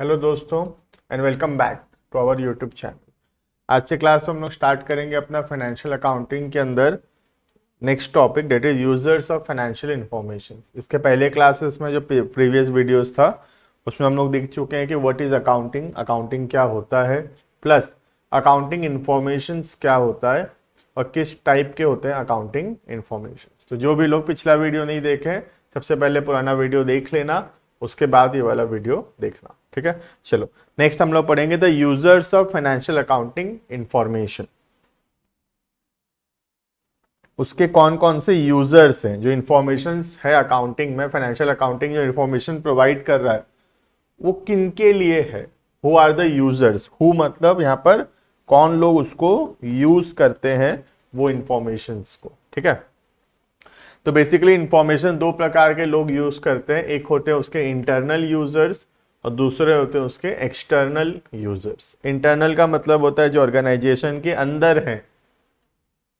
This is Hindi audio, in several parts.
हेलो दोस्तों and welcome back to our YouTube channel आज से क्लास में हम लोग स्टार्ट करेंगे अपना फाइनेंशियल अकाउंटिंग के अंदर next topic that is users of financial information इसके पहले क्लासेस में जो प्रीवियस वीडियोस था उसमें हम लोग देख चुके हैं कि व्हाट इज़ अकाउंटिंग अकाउंटिंग क्या होता है प्लस अकाउंटिंग इन्फॉर्मेशन क्या होता है और किस टाइप के होते हैं अकाउंटिंग इन्फॉर्मेशन तो जो भी लोग पिछला वीडियो नहीं देखे सबसे पहले पुराना वीडियो देख लेना उसके बाद ये वाला वीडियो देखना ठीक है चलो नेक्स्ट हम लोग पढ़ेंगे the users of financial accounting information उसके कौन कौन से यूजर्स हैं जो इंफॉर्मेशन है अकाउंटिंग में फाइनेंशियल अकाउंटिंग जो इंफॉर्मेशन प्रोवाइड कर रहा है वो किन के लिए है who are the users who मतलब यहाँ पर कौन लोग उसको यूज करते हैं वो इंफॉर्मेशन को ठीक है तो बेसिकली इंफॉर्मेशन दो प्रकार के लोग यूज करते हैं एक होते हैं उसके इंटरनल यूजर्स और दूसरे होते हैं उसके एक्सटर्नल यूजर्स इंटरनल का मतलब होता है जो ऑर्गेनाइजेशन के अंदर है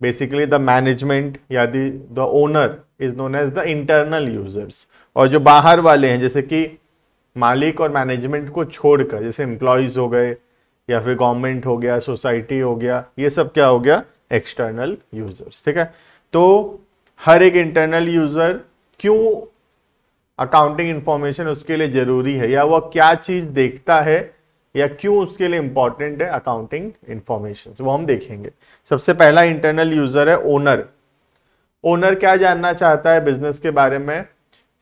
बेसिकली द मैनेजमेंट या the owner is known as the internal users और जो बाहर वाले हैं जैसे कि मालिक और मैनेजमेंट को छोड़कर जैसे एम्प्लॉयज हो गए या फिर गवर्नमेंट हो गया सोसाइटी हो गया ये सब क्या हो गया एक्सटर्नल यूजर्स ठीक है तो हर एक इंटरनल यूजर क्यों अकाउंटिंग इंफॉर्मेशन उसके लिए जरूरी है या वह क्या चीज देखता है या क्यों उसके लिए इंपॉर्टेंट है अकाउंटिंग इंफॉर्मेशन वो हम देखेंगे सबसे पहला इंटरनल यूजर है ओनर ओनर क्या जानना चाहता है बिजनेस के बारे में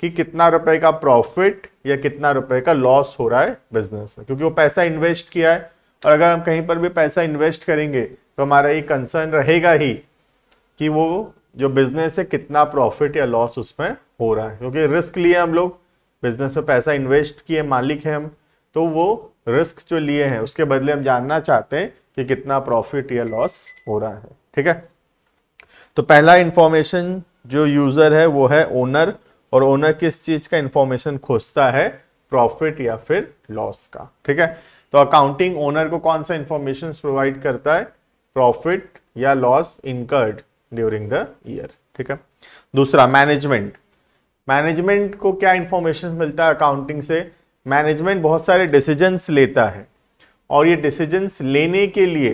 कि कितना रुपए का प्रॉफिट या कितना रुपए का लॉस हो रहा है बिजनेस में क्योंकि वो पैसा इन्वेस्ट किया है और अगर हम कहीं पर भी पैसा इन्वेस्ट करेंगे तो हमारा ये कंसर्न रहेगा ही कि वो जो बिजनेस है कितना प्रॉफिट या लॉस उसमें हो रहा है क्योंकि रिस्क लिए हम लोग बिजनेस में पैसा इन्वेस्ट किए मालिक हैं हम तो वो रिस्क जो लिए हैं उसके बदले हम जानना चाहते हैं कि कितना प्रॉफिट या लॉस हो रहा है ठीक है तो पहला इन्फॉर्मेशन जो यूजर है वो है ओनर और ओनर किस चीज का इंफॉर्मेशन खोजता है प्रॉफिट या फिर लॉस का ठीक है तो अकाउंटिंग ओनर को कौन सा इंफॉर्मेशन प्रोवाइड करता है प्रॉफिट या loss incurred during the year ठीक है दूसरा मैनेजमेंट मैनेजमेंट को क्या इंफॉर्मेशन मिलता है अकाउंटिंग से मैनेजमेंट बहुत सारे डिसीजंस लेता है और ये डिसीजंस लेने के लिए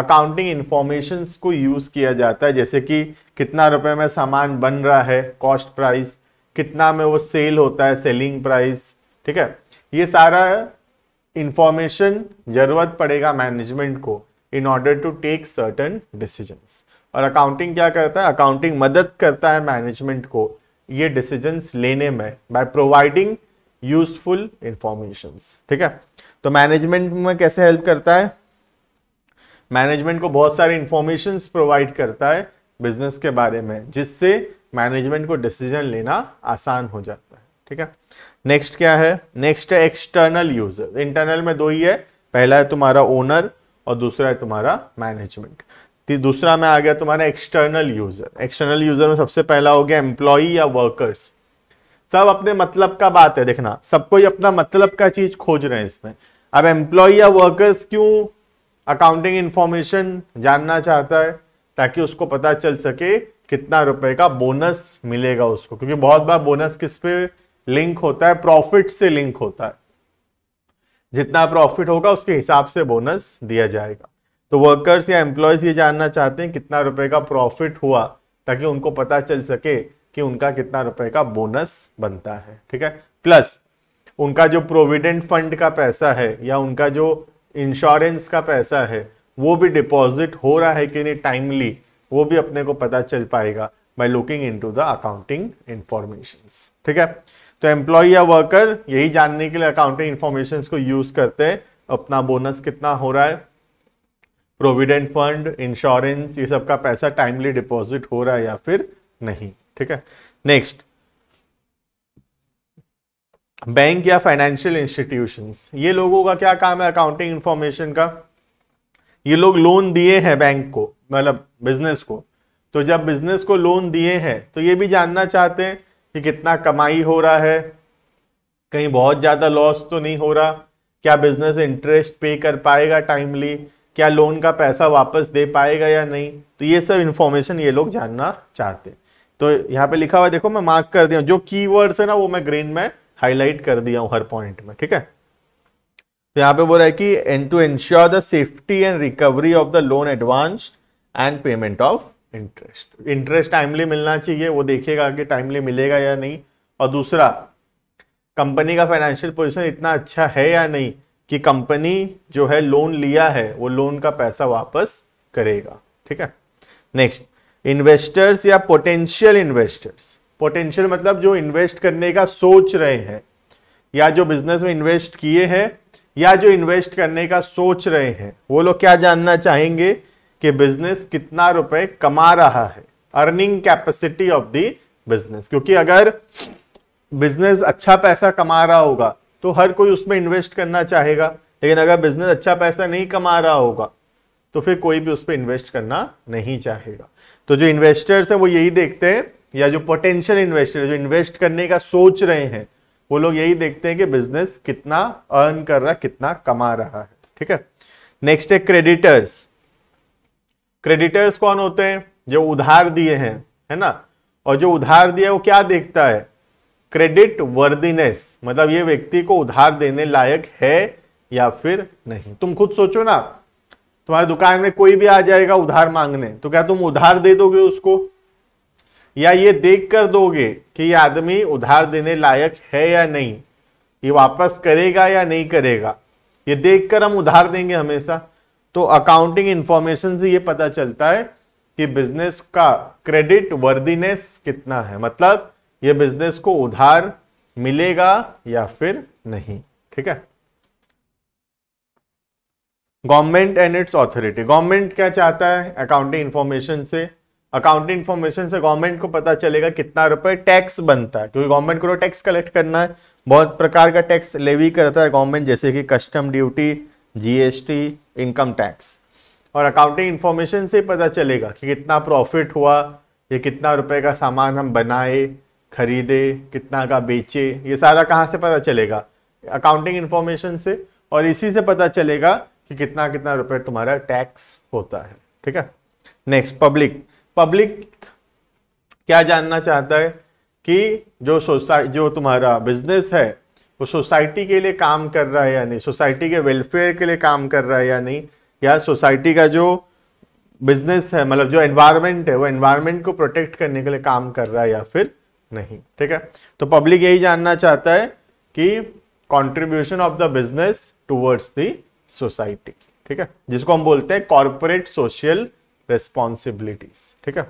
अकाउंटिंग इंफॉर्मेशन को यूज़ किया जाता है जैसे कि कितना रुपए में सामान बन रहा है कॉस्ट प्राइस कितना में वो सेल होता है सेलिंग प्राइस ठीक है ये सारा इंफॉर्मेशन जरूरत पड़ेगा मैनेजमेंट को in order to take certain decisions और अकाउंटिंग क्या करता है अकाउंटिंग मदद करता है मैनेजमेंट को ये डिसीजंस लेने में बाय प्रोवाइडिंग यूजफुल इंफॉर्मेशन ठीक है तो मैनेजमेंट में कैसे हेल्प करता है मैनेजमेंट को बहुत सारे इंफॉर्मेशन प्रोवाइड करता है बिजनेस के बारे में जिससे मैनेजमेंट को डिसीजन लेना आसान हो जाता है ठीक है नेक्स्ट क्या है नेक्स्ट है एक्सटर्नल यूजर इंटरनल में दो ही है पहला है तुम्हारा ओनर और दूसरा है तुम्हारा मैनेजमेंट दूसरा में आ गया तुम्हारा एक्सटर्नल यूजर एक्सटर्नल यूजर में सबसे पहला हो गया एम्प्लॉई या वर्कर्स सब अपने मतलब का बात है देखना सब कोई अपना मतलब का चीज खोज रहे हैं इसमें अब एम्प्लॉई या वर्कर्स क्यों अकाउंटिंग इंफॉर्मेशन जानना चाहता है ताकि उसको पता चल सके कितना रुपए का बोनस मिलेगा उसको क्योंकि बहुत बार बोनस किस पे लिंक होता है प्रॉफिट से लिंक होता है जितना प्रॉफिट होगा उसके हिसाब से बोनस दिया जाएगा तो वर्कर्स या एम्प्लॉयज ये जानना चाहते हैं कितना रुपए का प्रॉफिट हुआ ताकि उनको पता चल सके कि उनका कितना रुपए का बोनस बनता है ठीक है प्लस उनका जो प्रोविडेंट फंड का पैसा है या उनका जो इंश्योरेंस का पैसा है वो भी डिपॉजिट हो रहा है कि नहीं टाइमली वो भी अपने को पता चल पाएगा by looking into the accounting information ठीक है तो एम्प्लॉय या वर्कर यही जानने के लिए अकाउंटिंग इंफॉर्मेशन को यूज करते हैं अपना बोनस कितना हो रहा है प्रोविडेंट फंड इंश्योरेंस ये सब का पैसा टाइमली डिपॉजिट हो रहा है या फिर नहीं ठीक है नेक्स्ट बैंक या फाइनेंशियल इंस्टीट्यूशंस ये लोगों का क्या काम है अकाउंटिंग इंफॉर्मेशन का ये लोग लोन दिए हैं बैंक को मतलब बिजनेस को तो जब बिजनेस को लोन दिए हैं तो ये भी जानना चाहते हैं कि कितना कमाई हो रहा है कहीं बहुत ज़्यादा लॉस तो नहीं हो रहा क्या बिजनेस इंटरेस्ट पे कर पाएगा टाइमली क्या लोन का पैसा वापस दे पाएगा या नहीं तो ये सब इन्फॉर्मेशन ये लोग जानना चाहते हैं तो यहाँ पे लिखा हुआ देखो मैं मार्क कर दिया जो की वर्ड्स है ना वो मैं ग्रीन में हाईलाइट कर दिया हूँ हर पॉइंट में ठीक है तो यहाँ पे बोल रहा है कि and to ensure the safety and recovery of the loan advance and payment of interest interest timely मिलना चाहिए वो देखेगा कि टाइमली मिलेगा या नहीं और दूसरा कंपनी का फाइनेंशियल पोजिशन इतना अच्छा है या नहीं कि कंपनी जो है लोन लिया है वो लोन का पैसा वापस करेगा ठीक है नेक्स्ट इन्वेस्टर्स या पोटेंशियल इन्वेस्टर्स पोटेंशियल मतलब जो इन्वेस्ट करने का सोच रहे हैं या जो बिजनेस में इन्वेस्ट किए हैं या जो इन्वेस्ट करने का सोच रहे हैं वो लोग क्या जानना चाहेंगे कि बिजनेस कितना रुपए कमा रहा है earning capacity of the business क्योंकि अगर बिजनेस अच्छा पैसा कमा रहा होगा तो हर कोई उसमें इन्वेस्ट करना चाहेगा लेकिन अगर बिजनेस अच्छा पैसा नहीं कमा रहा होगा तो फिर कोई भी उस पर इन्वेस्ट करना नहीं चाहेगा तो जो इन्वेस्टर्स हैं वो यही देखते हैं या जो पोटेंशियल इन्वेस्टर जो इन्वेस्ट करने का सोच रहे हैं वो लोग यही देखते हैं कि बिजनेस कितना अर्न कर रहा है कितना कमा रहा है ठीक है नेक्स्ट है क्रेडिटर्स क्रेडिटर्स कौन होते हैं जो उधार दिए हैं है ना और जो उधार दिया वो क्या देखता है क्रेडिट वर्दीनेस मतलब ये व्यक्ति को उधार देने लायक है या फिर नहीं तुम खुद सोचो ना तुम्हारी दुकान में कोई भी आ जाएगा उधार मांगने तो क्या तुम उधार दे दोगे उसको या ये देख कर दोगे कि ये आदमी उधार देने लायक है या नहीं ये वापस करेगा या नहीं करेगा ये देख कर हम उधार देंगे हमेशा तो अकाउंटिंग इंफॉर्मेशन से ये पता चलता है कि बिजनेस का क्रेडिट वर्दीनेस कितना है मतलब ये बिजनेस को उधार मिलेगा या फिर नहीं ठीक है government and its authority government क्या चाहता है अकाउंटिंग इंफॉर्मेशन से अकाउंटिंग इंफॉर्मेशन से गवर्नमेंट को पता चलेगा कितना रुपए टैक्स बनता है क्योंकि गवर्नमेंट को टैक्स तो कलेक्ट करना है बहुत प्रकार का टैक्स लेवी करता है गवर्नमेंट जैसे कि custom duty GST income tax और अकाउंटिंग इन्फॉर्मेशन से पता चलेगा कि कितना प्रॉफिट हुआ ये कितना रुपए का सामान हम बनाए खरीदे कितना का बेचे ये सारा कहाँ से पता चलेगा अकाउंटिंग इन्फॉर्मेशन से और इसी से पता चलेगा कि कितना कितना रुपए तुम्हारा टैक्स होता है ठीक है नेक्स्ट पब्लिक पब्लिक क्या जानना चाहता है कि जो सोसाइ जो तुम्हारा बिजनेस है वो सोसाइटी के लिए काम कर रहा है या नहीं सोसाइटी के वेलफेयर के लिए काम कर रहा है या नहीं या सोसाइटी का जो बिजनेस है मतलब जो एनवायरनमेंट है वो एनवायरनमेंट को प्रोटेक्ट करने के लिए काम कर रहा है या फिर नहीं ठीक है तो पब्लिक यही जानना चाहता है कि contribution of the business towards the society ठीक है जिसको हम बोलते हैं कॉरपोरेट सोशल रिस्पॉन्सिबिलिटीज ठीक है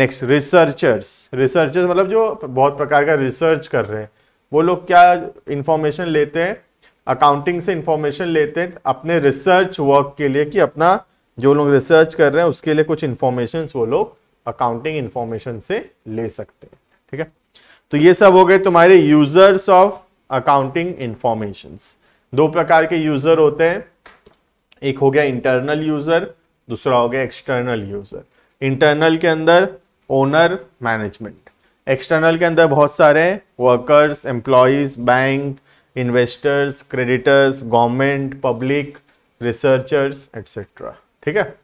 नेक्स्ट रिसर्चर्स रिसर्चर्स मतलब जो बहुत प्रकार का रिसर्च कर रहे हैं वो लोग क्या इंफॉर्मेशन लेते हैं अकाउंटिंग से इंफॉर्मेशन लेते हैं अपने रिसर्च वर्क के लिए कि अपना जो लोग रिसर्च कर रहे हैं उसके लिए कुछ इंफॉर्मेशन वो लोग अकाउंटिंग इन्फॉर्मेशन से ले सकते हैं ठीक है तो ये सब हो गए तुम्हारे यूजर्स ऑफ अकाउंटिंग इंफॉर्मेशन दो प्रकार के यूजर होते हैं एक हो गया इंटरनल यूजर दूसरा हो गया एक्सटर्नल यूजर इंटरनल के अंदर ओनर मैनेजमेंट एक्सटर्नल के अंदर बहुत सारे workers employees bank investors creditors government public researchers etcetera ठीक है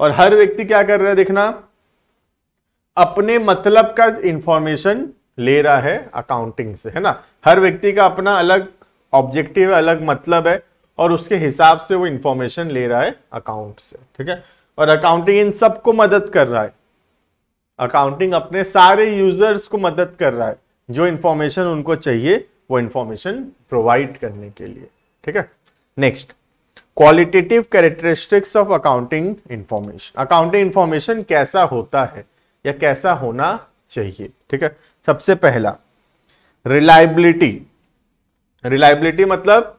और हर व्यक्ति क्या कर रहा है देखना अपने मतलब का इंफॉर्मेशन ले रहा है अकाउंटिंग से है ना हर व्यक्ति का अपना अलग ऑब्जेक्टिव अलग मतलब है और उसके हिसाब से वो इंफॉर्मेशन ले रहा है अकाउंट से ठीक है और अकाउंटिंग इन सबको मदद कर रहा है अकाउंटिंग अपने सारे यूजर्स को मदद कर रहा है जो इंफॉर्मेशन उनको चाहिए वो इंफॉर्मेशन प्रोवाइड करने के लिए ठीक है next qualitative characteristics of accounting information accounting information कैसा होता है या कैसा होना चाहिए ठीक है सबसे पहला रिलायबिलिटी रिलायबिलिटी मतलब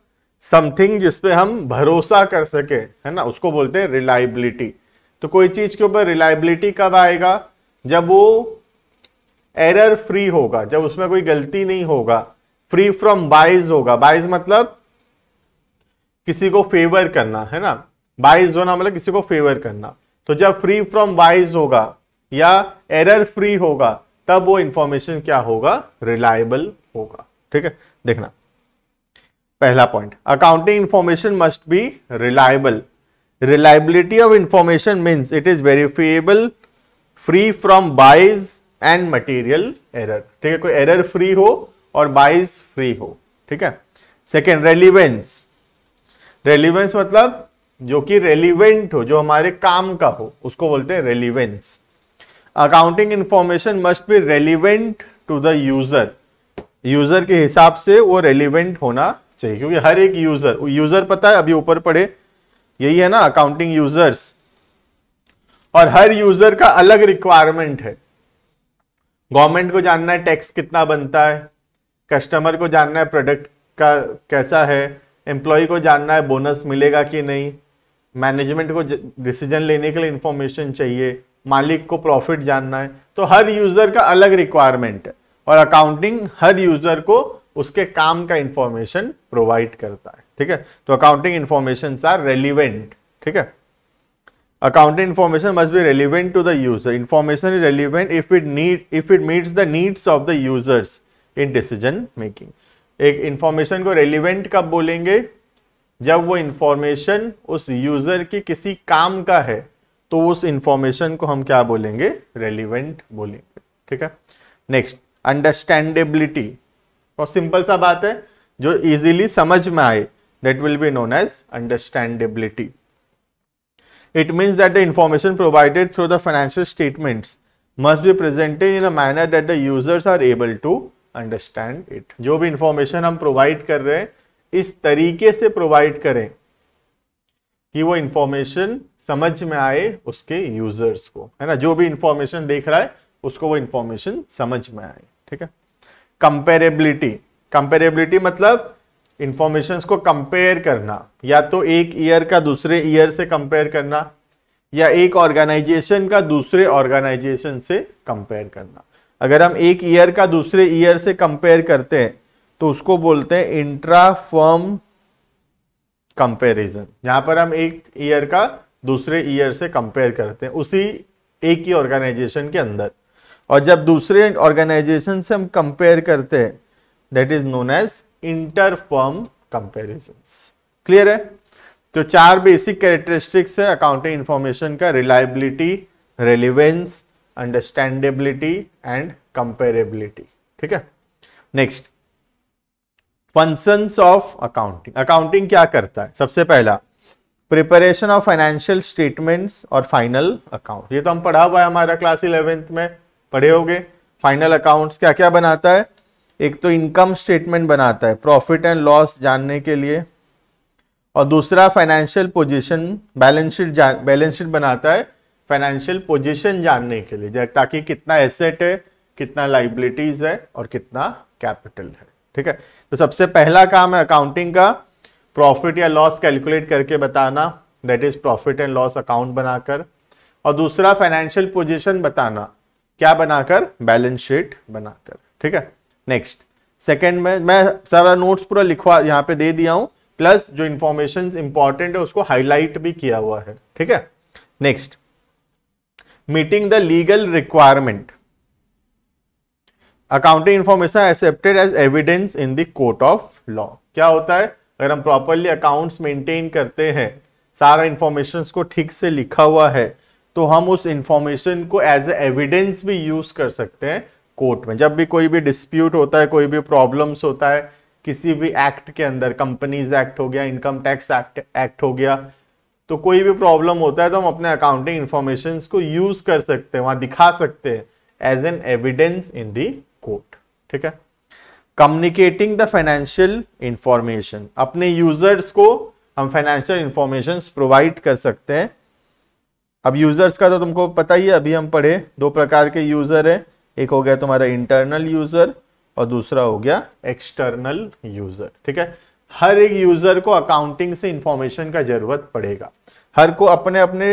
समथिंग जिसपे हम भरोसा कर सके है ना उसको बोलते हैं रिलायबिलिटी तो कोई चीज के ऊपर रिलायबिलिटी कब आएगा जब वो एरर फ्री होगा जब उसमें कोई गलती नहीं होगा फ्री फ्रॉम बाइज होगा बाइज मतलब किसी को फेवर करना है ना बाइज होना मतलब किसी को फेवर करना तो जब फ्री फ्रॉम बाइज होगा या एरर फ्री होगा तब वो इंफॉर्मेशन क्या होगा रिलायबल होगा ठीक है देखना पहला point accounting information must be reliable reliability of information means it is verifiable free from bias and material error ठीक है कोई एरर फ्री हो और बाइज फ्री हो ठीक है सेकेंड रेलिवेंस रेलिवेंस मतलब जो कि रेलिवेंट हो जो हमारे काम का हो उसको बोलते हैं relevance accounting information must be relevant to the user user के हिसाब से वो रेलिवेंट होना चाहिए क्योंकि हर एक यूजर यूजर पता है अभी ऊपर पड़े यही है ना अकाउंटिंग यूजर्स और हर यूजर का अलग रिक्वायरमेंट है गवर्नमेंट को जानना है टैक्स कितना बनता है कस्टमर को जानना है प्रोडक्ट का कैसा है एम्प्लॉय को जानना है बोनस मिलेगा कि नहीं मैनेजमेंट को डिसीजन लेने के लिए इंफॉर्मेशन चाहिए मालिक को प्रॉफिट जानना है तो हर यूज़र का अलग रिक्वायरमेंट है और अकाउंटिंग हर यूज़र को उसके काम का इंफॉर्मेशन प्रोवाइड करता है ठीक है तो अकाउंटिंग इंफॉर्मेशन आर रेलिवेंट ठीक है accounting information must be relevant to the user information is relevant if it need if it meets the needs of the users in decision making एक इंफॉर्मेशन को रेलिवेंट कब बोलेंगे जब वो इंफॉर्मेशन उस यूजर की किसी काम का है तो उस इंफॉर्मेशन को हम क्या बोलेंगे रेलिवेंट बोलेंगे ठीक है नेक्स्ट अंडरस्टैंडेबिलिटी और सिंपल सा बात है जो इजीली समझ में आए that will be known as understandability it means that the information provided through the financial statement must be presented in a manner that the users are able to understand it जो भी इंफॉर्मेशन हम प्रोवाइड कर रहे हैं इस तरीके से प्रोवाइड करें कि वो इंफॉर्मेशन समझ में आए उसके यूजर्स को है ना जो भी इंफॉर्मेशन देख रहा है उसको वो इंफॉर्मेशन समझ में आए ठीक है कंपेरेबिलिटी कंपेरेबिलिटी मतलब इंफॉर्मेशन को कंपेयर करना या तो एक ईयर का दूसरे ईयर से कंपेयर करना या एक ऑर्गेनाइजेशन का दूसरे ऑर्गेनाइजेशन से कंपेयर करना अगर हम एक ईयर का दूसरे ईयर से कंपेयर करते हैं तो उसको बोलते हैं इंट्रा फर्म कंपेरिजन यहां पर हम एक ईयर का दूसरे ईयर से कंपेयर करते हैं उसी एक ही ऑर्गेनाइजेशन के अंदर और जब दूसरे ऑर्गेनाइजेशन से हम कंपेयर करते हैं that is known as inter firm comparison clear है तो चार बेसिक कैरेक्टरिस्टिक्स है अकाउंटिंग इंफॉर्मेशन का reliability relevance understandability and comparability ठीक है next functions of accounting accounting क्या करता है सबसे पहला प्रिपरेशन ऑफ फाइनेंशियल स्टेटमेंट्स और फाइनल अकाउंट ये तो हम पढ़ा हुआ है हमारा क्लास इलेवेंथ में पढ़े हो फाइनल अकाउंट्स क्या क्या बनाता है एक तो इनकम स्टेटमेंट बनाता है प्रॉफिट एंड लॉस जानने के लिए और दूसरा financial position balance sheet balance sheet बनाता है फाइनेंशियल पोजीशन जानने के लिए ताकि कितना एसेट है कितना लाइबिलिटीज है और कितना कैपिटल है ठीक है तो सबसे पहला काम है अकाउंटिंग का प्रॉफिट या लॉस कैलकुलेट करके बताना that is profit and loss account बनाकर और दूसरा फाइनेंशियल पोजिशन बताना क्या बनाकर बैलेंस शीट बनाकर ठीक है नेक्स्ट सेकेंड में मैं सारा नोट्स पूरा लिखवा यहाँ पे दे दिया हूँ प्लस जो इंफॉर्मेशन इंपॉर्टेंट है उसको हाईलाइट भी किया हुआ है ठीक है next meeting the legal requirement accounting information accepted as evidence in the court of law क्या होता है अगर हम प्रॉपरली अकाउंट्स मेंटेन करते हैं सारा इन्फॉर्मेशन को ठीक से लिखा हुआ है तो हम उस इंफॉर्मेशन को एज ए एविडेंस भी यूज कर सकते हैं कोर्ट में जब भी कोई भी डिस्प्यूट होता है कोई भी प्रॉब्लम्स होता है किसी भी एक्ट के अंदर कंपनीज एक्ट हो गया इनकम टैक्स एक्ट एक्ट हो गया तो कोई भी प्रॉब्लम होता है तो हम अपने अकाउंटिंग इन्फॉर्मेशन को यूज कर सकते हैं वहां दिखा सकते हैं as an evidence in the court ठीक है कम्युनिकेटिंग द फाइनेंशियल इंफॉर्मेशन अपने यूजर्स को हम फाइनेंशियल इंफॉर्मेशन प्रोवाइड कर सकते हैं अब यूजर्स का तो तुमको पता ही है अभी हम पढ़े दो प्रकार के यूजर है एक हो गया तुम्हारा इंटरनल यूजर और दूसरा हो गया एक्सटर्नल यूजर ठीक है हर एक यूजर को अकाउंटिंग से इंफॉर्मेशन का जरूरत पड़ेगा हर को अपने अपने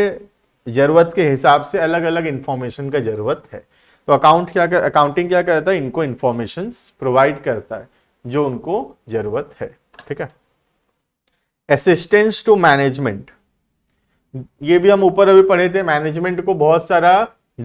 जरूरत के हिसाब से अलग अलग इंफॉर्मेशन का जरूरत है तो अकाउंट क्या कर अकाउंटिंग क्या करता है इनको इंफॉर्मेशन प्रोवाइड करता है जो उनको जरूरत है ठीक है असिस्टेंस टू मैनेजमेंट ये भी हम ऊपर अभी पढ़े थे मैनेजमेंट को बहुत सारा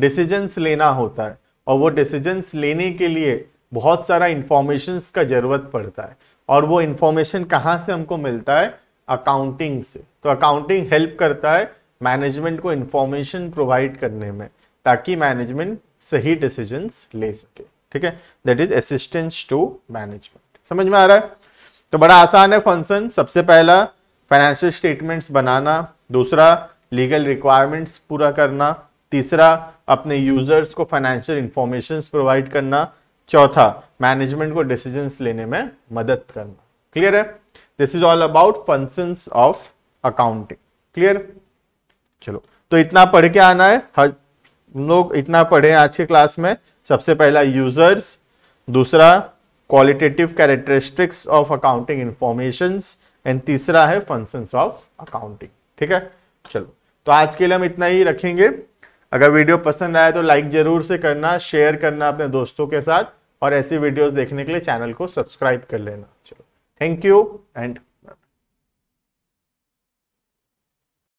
डिसीजंस लेना होता है और वो डिसीजंस लेने के लिए बहुत सारा इंफॉर्मेशन का जरूरत पड़ता है और वो इंफॉर्मेशन कहाँ से हमको मिलता है अकाउंटिंग से तो अकाउंटिंग हेल्प करता है मैनेजमेंट को इंफॉर्मेशन प्रोवाइड करने में ताकि मैनेजमेंट सही डिसीजन ले सके ठीक है that is assistance to management समझ में आ रहा है तो बड़ा आसान है फंक्शन सबसे पहला फाइनेंशियल स्टेटमेंट्स बनाना दूसरा लीगल रिक्वायरमेंट्स पूरा करना तीसरा अपने यूजर्स को फाइनेंशियल इंफॉर्मेशन प्रोवाइड करना चौथा मैनेजमेंट को डिसीजन लेने में मदद करना क्लियर है this is all about functions of accounting clear चलो तो इतना पढ़ के आना है हर लोग इतना पढ़े आज के क्लास में सबसे पहला यूजर्स दूसरा qualitative characteristics of accounting information and तीसरा है फंक्शन ऑफ अकाउंटिंग ठीक है चलो तो आज के लिए हम इतना ही रखेंगे अगर वीडियो पसंद आया तो लाइक जरूर से करना शेयर करना अपने दोस्तों के साथ और ऐसी वीडियोस देखने के लिए चैनल को सब्सक्राइब कर लेना चलो थैंक यू एंड